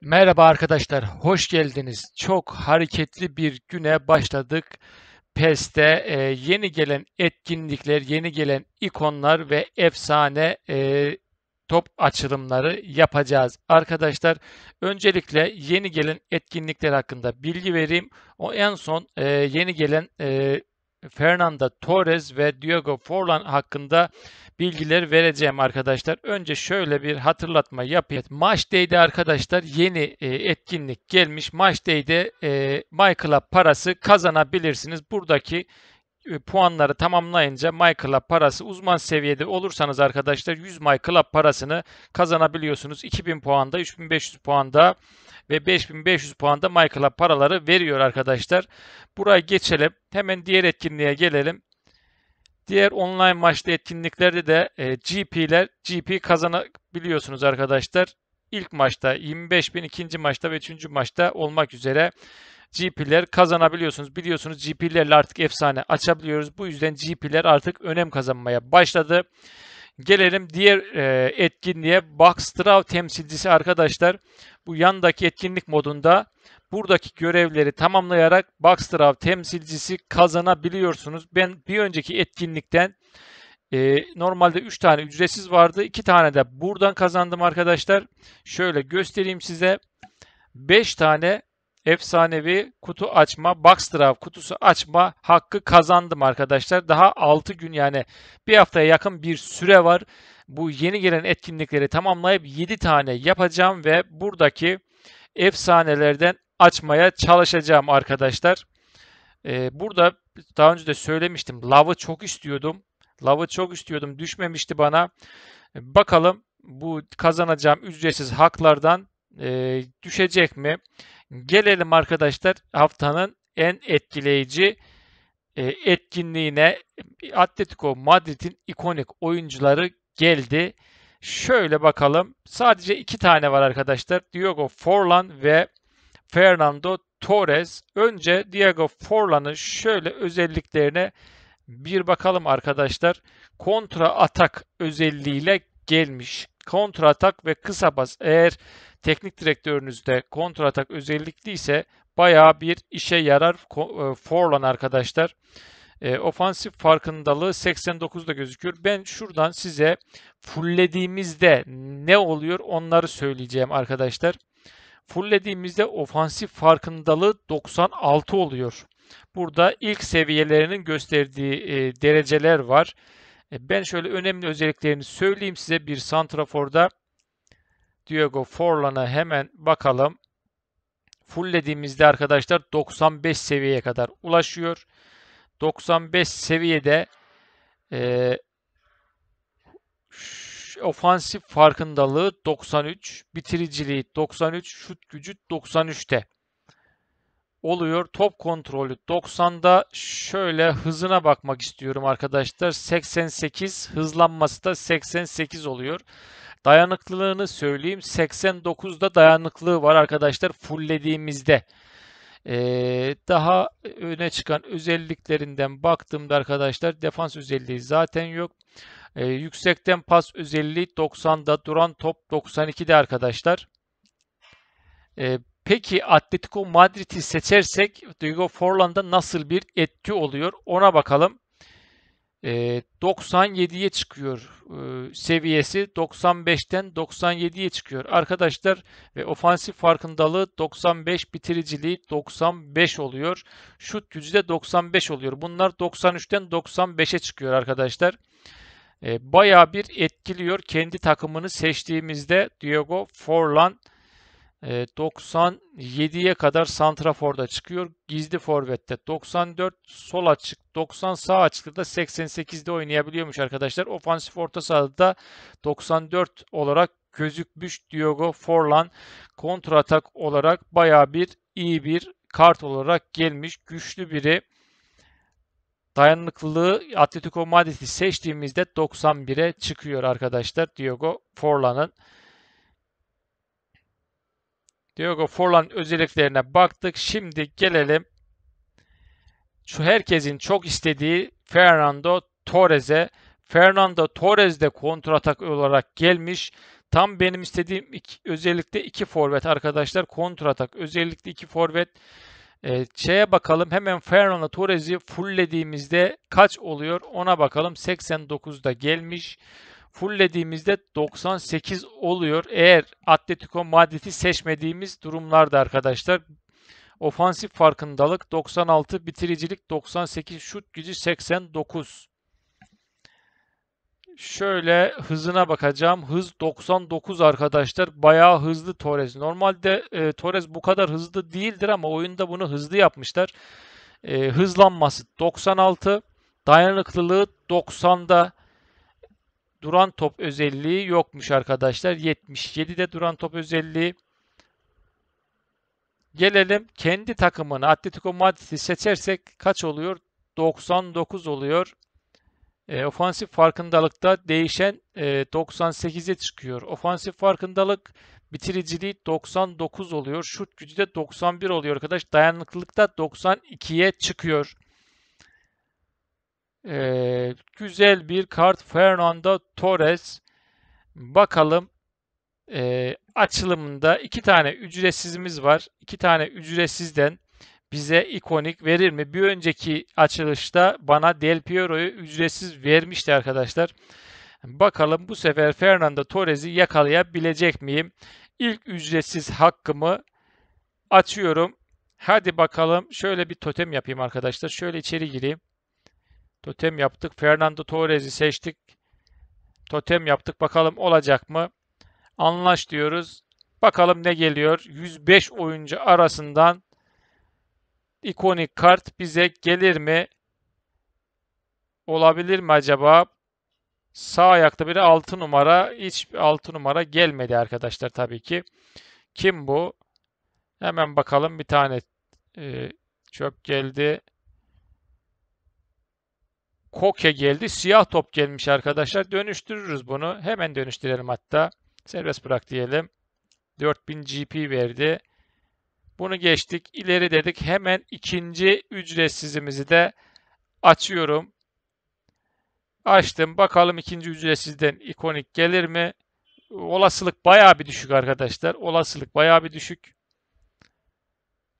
Merhaba arkadaşlar, hoş geldiniz. Çok hareketli bir güne başladık. PES'te e, yeni gelen etkinlikler, yeni gelen ikonlar ve efsane e, top açılımları yapacağız. Arkadaşlar öncelikle yeni gelen etkinlikler hakkında bilgi vereyim. O en son e, yeni gelen e, Fernando Torres ve Diego Forlan hakkında bilgiler vereceğim arkadaşlar. Önce şöyle bir hatırlatma yapayım. Maç Day'de arkadaşlar yeni e, etkinlik gelmiş. Maç Day'de e, MyClub parası kazanabilirsiniz. Buradaki e, puanları tamamlayınca My parası uzman seviyede olursanız arkadaşlar 100 My parasını kazanabiliyorsunuz. 2000 puanda, 3500 puanda ve 5500 puanda My Club paraları veriyor arkadaşlar. Buraya geçelim. Hemen diğer etkinliğe gelelim. Diğer online maçlı etkinliklerde de e, GP'ler GP kazanabiliyorsunuz arkadaşlar. İlk maçta 25.000, ikinci maçta ve üçüncü maçta olmak üzere GP'ler kazanabiliyorsunuz. Biliyorsunuz GP'lerle artık efsane açabiliyoruz. Bu yüzden GP'ler artık önem kazanmaya başladı. Gelelim diğer e, etkinliğe. Backstraw temsilcisi arkadaşlar bu yandaki etkinlik modunda buradaki görevleri tamamlayarak Backstraw temsilcisi kazanabiliyorsunuz. Ben bir önceki etkinlikten e, normalde 3 tane ücretsiz vardı. 2 tane de buradan kazandım arkadaşlar. Şöyle göstereyim size. 5 tane efsanevi kutu açma, box draft kutusu açma hakkı kazandım arkadaşlar. Daha 6 gün yani bir haftaya yakın bir süre var. Bu yeni gelen etkinlikleri tamamlayıp 7 tane yapacağım ve buradaki efsanelerden açmaya çalışacağım arkadaşlar. Ee, burada daha önce de söylemiştim. Lav'ı çok istiyordum. Lav'ı çok istiyordum. Düşmemişti bana. Bakalım bu kazanacağım ücretsiz haklardan e, düşecek mi? Gelelim arkadaşlar haftanın en etkileyici e, etkinliğine Atletico Madrid'in ikonik oyuncuları geldi. Şöyle bakalım. Sadece iki tane var arkadaşlar. Diego Forlan ve Fernando Torres. Önce Diego Forlan'ın şöyle özelliklerine bir bakalım arkadaşlar. Kontra atak özelliğiyle gelmiş. Kontratak ve kısa bas eğer teknik direktörünüzde kontratak özellikli ise bayağı bir işe yarar e, Forlan arkadaşlar. E, ofansif farkındalığı 89'da gözüküyor. Ben şuradan size fullediğimizde ne oluyor onları söyleyeceğim arkadaşlar. Fullediğimizde ofansif farkındalığı 96 oluyor. Burada ilk seviyelerinin gösterdiği e, dereceler var. E, ben şöyle önemli özelliklerini söyleyeyim size bir santraforda. Diego Forlan'a hemen bakalım. fulllediğimizde arkadaşlar 95 seviyeye kadar ulaşıyor. 95 seviyede e, ofansif farkındalığı 93, bitiriciliği 93, şut gücü 93'te oluyor. Top kontrolü 90'da şöyle hızına bakmak istiyorum arkadaşlar. 88 hızlanması da 88 oluyor. Dayanıklılığını söyleyeyim. 89'da dayanıklığı var arkadaşlar fulllediğimizde Ee, daha öne çıkan özelliklerinden baktığımda arkadaşlar defans özelliği zaten yok. Ee, yüksekten pas özelliği 90'da duran top 92'de arkadaşlar. Ee, Peki Atletico Madrid'i seçersek Diego Forlan'da nasıl bir etki oluyor? Ona bakalım. E, ee, 97'ye çıkıyor e, seviyesi. 95'ten 97'ye çıkıyor. Arkadaşlar ve ofansif farkındalığı 95 bitiriciliği 95 oluyor. Şut gücü de 95 oluyor. Bunlar 93'ten 95'e çıkıyor arkadaşlar. E, bayağı bir etkiliyor kendi takımını seçtiğimizde Diego Forlan e, ee, 97'ye kadar santraforda çıkıyor. Gizli forvette 94, sol açık 90, sağ açıkta da 88'de oynayabiliyormuş arkadaşlar. Ofansif orta sahada da 94 olarak gözükmüş Diogo Forlan kontratak olarak baya bir iyi bir kart olarak gelmiş. Güçlü biri dayanıklılığı Atletico Madrid'i seçtiğimizde 91'e çıkıyor arkadaşlar Diogo Forlan'ın. Diego Forlan özelliklerine baktık. Şimdi gelelim şu herkesin çok istediği Fernando Torres'e. Fernando Torres de kontratak olarak gelmiş. Tam benim istediğim iki, özellikle iki forvet arkadaşlar. Kontratak özellikle iki forvet. Ee, şeye bakalım hemen Fernando Torres'i fulllediğimizde kaç oluyor ona bakalım. 89'da gelmiş. Fulllediğimizde 98 oluyor. Eğer Atletico Madrid'i seçmediğimiz durumlarda arkadaşlar ofansif farkındalık 96, bitiricilik 98, şut gücü 89. Şöyle hızına bakacağım. Hız 99 arkadaşlar. Bayağı hızlı Torres. Normalde e, Torres bu kadar hızlı değildir ama oyunda bunu hızlı yapmışlar. E, hızlanması 96, dayanıklılığı 90'da duran top özelliği yokmuş arkadaşlar. 77'de duran top özelliği. Gelelim kendi takımını Atletico Madrid'i seçersek kaç oluyor? 99 oluyor. E, ofansif farkındalıkta değişen e, 98'e çıkıyor. Ofansif farkındalık bitiriciliği 99 oluyor. Şut gücü de 91 oluyor arkadaş. Dayanıklılıkta da 92'ye çıkıyor. Ee, güzel bir kart Fernando Torres. Bakalım e, açılımında iki tane ücretsizimiz var. İki tane ücretsizden bize ikonik verir mi? Bir önceki açılışta bana Del Piero'yu ücretsiz vermişti arkadaşlar. Bakalım bu sefer Fernando Torres'i yakalayabilecek miyim? İlk ücretsiz hakkımı açıyorum. Hadi bakalım şöyle bir totem yapayım arkadaşlar. Şöyle içeri gireyim. Totem yaptık. Fernando Torres'i seçtik. Totem yaptık. Bakalım olacak mı? Anlaş diyoruz. Bakalım ne geliyor. 105 oyuncu arasından ikonik kart bize gelir mi? Olabilir mi acaba? Sağ ayakta biri 6 numara. Hiç 6 numara gelmedi arkadaşlar tabii ki. Kim bu? Hemen bakalım bir tane e, çöp geldi. Koke geldi. Siyah top gelmiş arkadaşlar. Dönüştürürüz bunu. Hemen dönüştürelim hatta. Serbest bırak diyelim. 4000 GP verdi. Bunu geçtik. İleri dedik. Hemen ikinci ücretsizimizi de açıyorum. Açtım. Bakalım ikinci ücretsizden ikonik gelir mi? Olasılık bayağı bir düşük arkadaşlar. Olasılık bayağı bir düşük.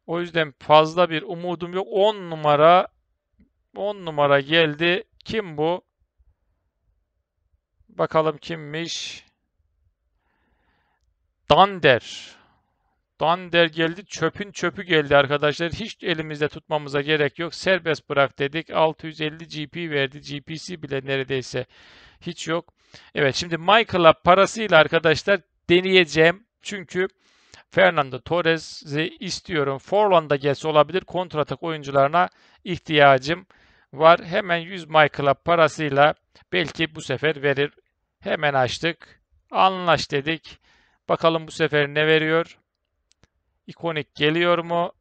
O yüzden fazla bir umudum yok. 10 numara 10 numara geldi. Kim bu? Bakalım kimmiş? Dander. Dander geldi. Çöpün çöpü geldi arkadaşlar. Hiç elimizde tutmamıza gerek yok. Serbest bırak dedik. 650 GP verdi. GPC bile neredeyse hiç yok. Evet şimdi Michael'a parasıyla arkadaşlar deneyeceğim. Çünkü Fernando Torres'i istiyorum. Forland'a gelse olabilir. Kontratak oyuncularına ihtiyacım var. Hemen 100 Michaela parasıyla belki bu sefer verir. Hemen açtık. Anlaş dedik. Bakalım bu sefer ne veriyor? İkonik geliyor mu?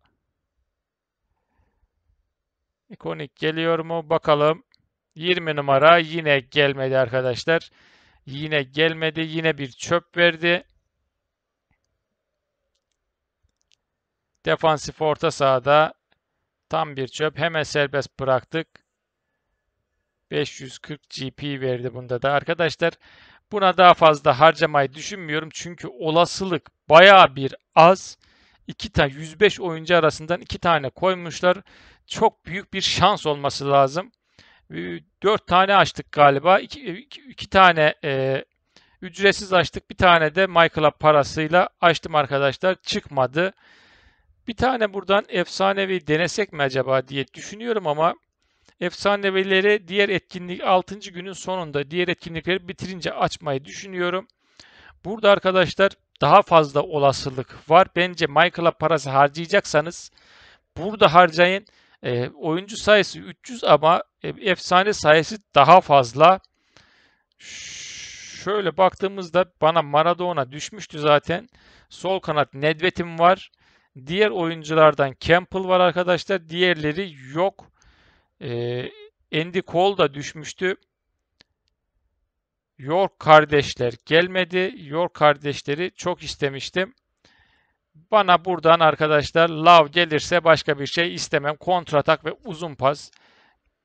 İkonik geliyor mu? Bakalım. 20 numara yine gelmedi arkadaşlar. Yine gelmedi. Yine bir çöp verdi. Defansif orta sahada Tam bir çöp. Hemen serbest bıraktık. 540 GP verdi bunda da. Arkadaşlar buna daha fazla harcamayı düşünmüyorum. Çünkü olasılık baya bir az. İki tane 105 oyuncu arasından 2 tane koymuşlar. Çok büyük bir şans olması lazım. 4 tane açtık galiba. 2, tane e, ücretsiz açtık. Bir tane de Michael'a parasıyla açtım arkadaşlar. Çıkmadı. Bir tane buradan efsanevi denesek mi acaba diye düşünüyorum ama efsanevileri diğer etkinlik 6. günün sonunda diğer etkinlikleri bitirince açmayı düşünüyorum. Burada arkadaşlar daha fazla olasılık var. Bence Michael'a parası harcayacaksanız burada harcayın. E, oyuncu sayısı 300 ama e, efsane sayısı daha fazla. şöyle baktığımızda bana Maradona düşmüştü zaten. Sol kanat Nedvet'im var. Diğer oyunculardan Campbell var arkadaşlar. Diğerleri yok. Ee, Andy Cole da düşmüştü. York kardeşler gelmedi. York kardeşleri çok istemiştim. Bana buradan arkadaşlar Love gelirse başka bir şey istemem. Kontratak ve uzun pas.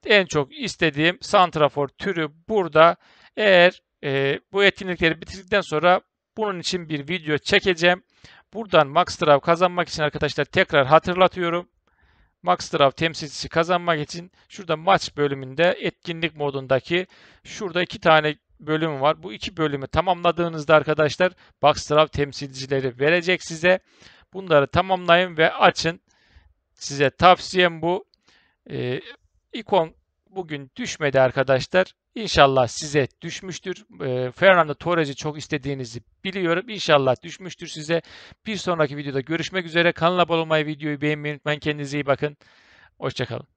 En çok istediğim Santrafor türü burada. Eğer e, bu etkinlikleri bitirdikten sonra bunun için bir video çekeceğim. Buradan Max Draft kazanmak için arkadaşlar tekrar hatırlatıyorum. Max Draft temsilcisi kazanmak için şurada maç bölümünde etkinlik modundaki şurada iki tane bölüm var. Bu iki bölümü tamamladığınızda arkadaşlar Max Draft temsilcileri verecek size. Bunları tamamlayın ve açın. Size tavsiyem bu. Ee, ikon bugün düşmedi arkadaşlar. İnşallah size düşmüştür. E, Fernando Torres'i çok istediğinizi biliyorum. İnşallah düşmüştür size. Bir sonraki videoda görüşmek üzere. Kanala abone olmayı, videoyu beğenmeyi unutmayın. Kendinize iyi bakın. Hoşçakalın.